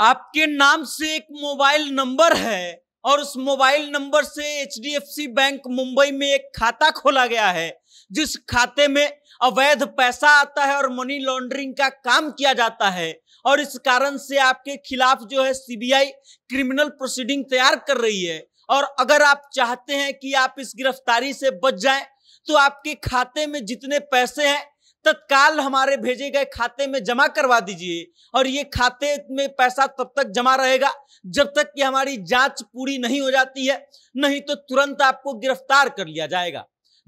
आपके नाम से एक मोबाइल नंबर है और उस मोबाइल नंबर से एच बैंक मुंबई में एक खाता खोला गया है जिस खाते में अवैध पैसा आता है और मनी लॉन्ड्रिंग का काम किया जाता है और इस कारण से आपके खिलाफ जो है सीबीआई क्रिमिनल प्रोसीडिंग तैयार कर रही है और अगर आप चाहते हैं कि आप इस गिरफ्तारी से बच जाएं तो आपके खाते में जितने पैसे हैं तत्काल हमारे भेजे गए खाते में जमा करवा दीजिए और ये खाते में पैसा तब तक जमा रहेगा जब तक कि हमारी जांच पूरी नहीं हो जाती है नहीं तो तुरंत आपको गिरफ्तार कर लिया जाएगा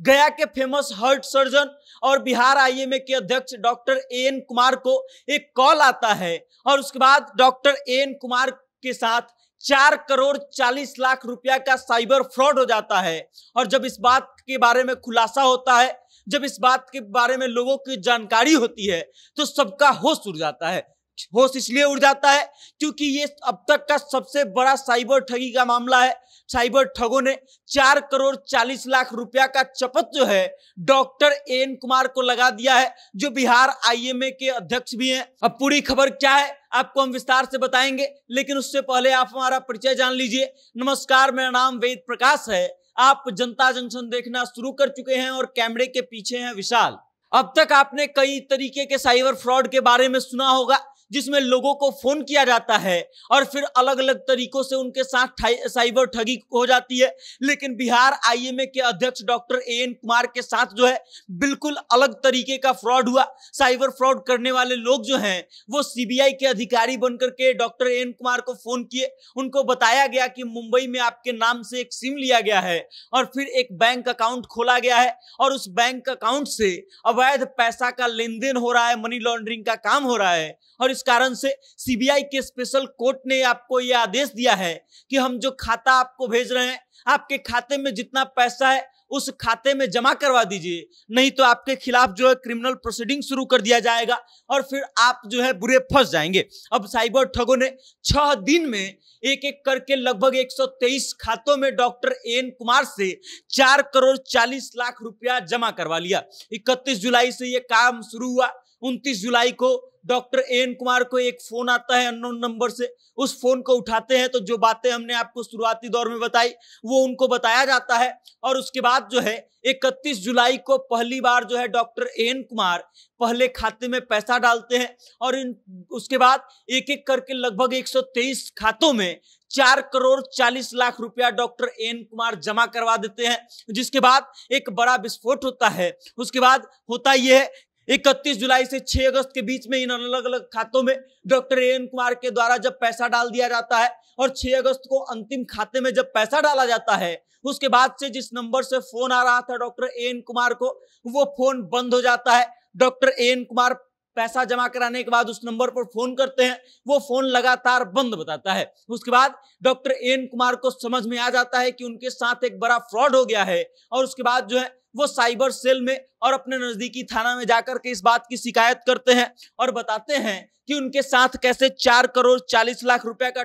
गया के फेमस हार्ट सर्जन और बिहार आईएमए के अध्यक्ष डॉक्टर ए एन कुमार को एक कॉल आता है और उसके बाद डॉक्टर ए एन कुमार के साथ चार करोड़ चालीस लाख रुपया का साइबर फ्रॉड हो जाता है और जब इस बात के बारे में खुलासा होता है जब इस बात के बारे में लोगों की जानकारी होती है तो सबका होश उड़ जाता है होश इसलिए उड़ जाता है क्योंकि ये अब तक का सबसे बड़ा साइबर ठगी का मामला है साइबर ठगों ने चार करोड़ चालीस लाख रुपया का चपत जो है डॉक्टर एन कुमार को लगा दिया है जो बिहार आईएमए के अध्यक्ष भी हैं अब पूरी खबर क्या है आपको हम विस्तार से बताएंगे लेकिन उससे पहले आप हमारा परिचय जान लीजिए नमस्कार मेरा नाम वेद प्रकाश है आप जनता जंक्शन देखना शुरू कर चुके हैं और कैमरे के पीछे हैं विशाल अब तक आपने कई तरीके के साइबर फ्रॉड के बारे में सुना होगा जिसमें लोगों को फोन किया जाता है और फिर अलग अलग तरीकों से उनके साथ साइबर ठगी हो जाती है लेकिन बिहार आईएमए के अध्यक्ष डॉक्टर ए एन कुमार के साथ जो है बिल्कुल अलग तरीके का फ्रॉड हुआ साइबर फ्रॉड करने वाले लोग जो हैं वो सीबीआई के अधिकारी बनकर के डॉक्टर ए एन कुमार को फोन किए उनको बताया गया कि मुंबई में आपके नाम से एक सिम लिया गया है और फिर एक बैंक अकाउंट खोला गया है और उस बैंक अकाउंट से अवैध पैसा का लेन देन हो रहा है मनी लॉन्ड्रिंग का काम हो रहा है और इस कारण से सीबीआई के स्पेशल कोर्ट ने आपको यह आदेश दिया है कि हम जो खाता आपको भेज रहे हैं आपके खाते में जितना पैसा है उस खाते में जमा करवा दीजिए नहीं तो आपके खिलाफ जो है क्रिमिनल प्रोसीडिंग शुरू कर दिया जाएगा और फिर आप जो है बुरे फंस जाएंगे अब साइबर ठगों ने छह दिन में एक एक करके लगभग 123 खातों में डॉक्टर एन कुमार से चार करोड़ चालीस लाख रुपया जमा करवा लिया 31 जुलाई से यह काम शुरू हुआ उनतीस जुलाई को डॉक्टर एन कुमार को एक फोन आता है अननोन नंबर से उस फोन को उठाते हैं तो जो बातें हमने आपको शुरुआती दौर में बताई वो उनको बताया जाता है और उसके बाद जो है 31 जुलाई को पहली बार जो है डॉक्टर एन कुमार पहले खाते में पैसा डालते हैं और इन उसके बाद एक एक करके लगभग 123 खातों में चार करोड़ चालीस लाख रुपया डॉक्टर एन कुमार जमा करवा देते हैं जिसके बाद एक बड़ा विस्फोट होता है उसके बाद होता यह है इकतीस जुलाई से 6 अगस्त के बीच में इन अलग अलग खातों में डॉक्टर ए एन कुमार के द्वारा जब पैसा डाल दिया जाता है और 6 अगस्त को अंतिम खाते में जब पैसा डाला जाता है उसके बाद से जिस नंबर से फोन आ रहा था डॉक्टर ए एन कुमार को वो फोन बंद हो जाता है डॉक्टर ए एन कुमार पैसा जमा कराने के बाद उस नंबर पर फोन करते हैं वो फोन लगातार बंद बताता है उसके बाद डॉक्टर एन कुमार को समझ में आ जाता है कि उनके साथ एक बड़ा फ्रॉड हो गया है और उसके बाद जो है वो साइबर सेल में और अपने नजदीकी थाना में जाकर के इस बात की शिकायत करते हैं और बताते हैं कि उनके साथ कैसे चार करोड़ चालीस लाख रुपए का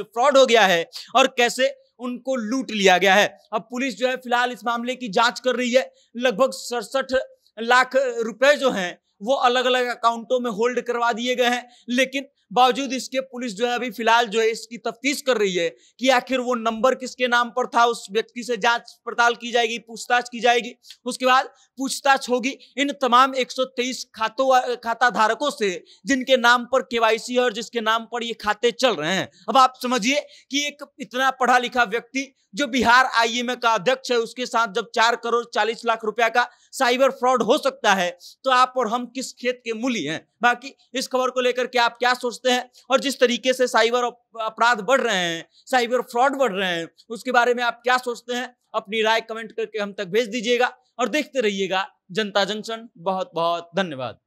फ्रॉड हो गया है और कैसे उनको लूट लिया गया है अब पुलिस जो है फिलहाल इस मामले की जांच कर रही है लगभग सड़सठ लाख रुपए जो हैं वो अलग अलग अकाउंटों में होल्ड करवा दिए गए हैं लेकिन बावजूद इसके पुलिस जो है अभी फिलहाल जो है इसकी तफ्तीश कर रही है कि आखिर वो नंबर किसके नाम पर था उस व्यक्ति से जांच पड़ताल की जाएगी पूछताछ की जाएगी उसके बाद पूछताछ होगी इन तमाम 123 खातों खाता धारकों से जिनके नाम पर केवाईसी है और जिसके नाम पर ये खाते चल रहे हैं अब आप समझिए कि एक इतना पढ़ा लिखा व्यक्ति जो बिहार आईएमए का अध्यक्ष है उसके साथ जब चार करोड़ चालीस लाख रुपया का साइबर फ्रॉड हो सकता है तो आप और हम किस खेत के मूल्य हैं बाकी इस खबर को लेकर के आप क्या सोच सोचते हैं और जिस तरीके से साइबर अपराध बढ़ रहे हैं साइबर फ्रॉड बढ़ रहे हैं उसके बारे में आप क्या सोचते हैं अपनी राय कमेंट करके हम तक भेज दीजिएगा और देखते रहिएगा जनता जंक्शन बहुत बहुत धन्यवाद